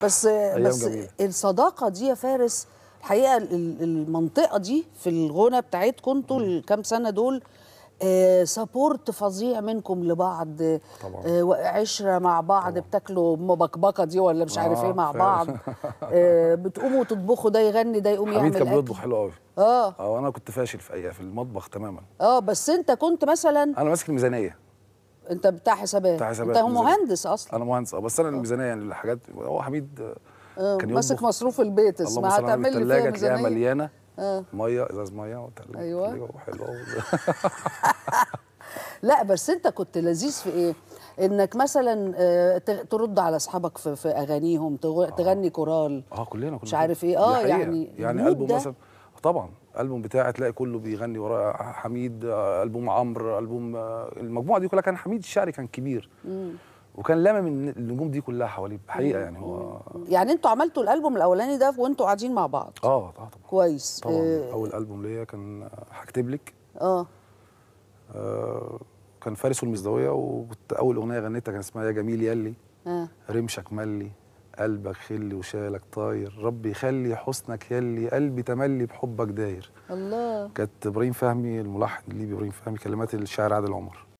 بس بس جميلة. الصداقه دي يا فارس الحقيقه المنطقه دي في الغنى بتاعتكم انتوا الكام سنه دول آه سبورت فظيع منكم لبعض طبعا. آه عشره مع بعض طبعا. بتاكلوا ام بكبكه دي ولا مش عارف آه، ايه مع فارس. بعض آه بتقوموا تطبخوا ده يغني ده يقوم يعمل كان بيطبخ حلو قوي اه اه انا كنت فاشل في في المطبخ تماما اه بس انت كنت مثلا انا ماسك الميزانيه انت بتاع حسابات بتاع حسابات انت مهندس اصلا انا مهندس اه بس انا الميزانيه اه. يعني الحاجات هو حميد آه، اه، كان ماسك مصروف البيت اسمها هتعمل لي فيها تلاقيها مليانه آه. ميه ازاز ميه وتلاجه ايوه وحلوه لا بس انت كنت لذيذ في ايه انك مثلا ترد على اصحابك في, اغانيهم تغني آه. كورال اه كلنا كلنا مش عارف ايه اه يعني يعني قلبه مثلا طبعا البوم بتاعي تلاقي كله بيغني ورا حميد البوم عمرو البوم المجموعه دي كلها كان حميد الشعري كان كبير وكان لما من النجوم دي كلها حواليه حقيقه يعني هو يعني انتوا عملتوا الالبوم الاولاني ده وانتوا قاعدين مع بعض اه طبعا كويس طبعا إيه. اول البوم ليا كان هكتب لك آه. اه كان فارس والمزدويه وكنت اول اغنيه غنيتها كان اسمها يا جميل يلي آه. رمشك ملي قلبك خلي وشالك طاير ربي يخلي حسنك يلي قلبي تملي بحبك داير الله كانت ابراهيم فهمي الملحن الليبي ابراهيم فهمي كلمات الشاعر عادل عمر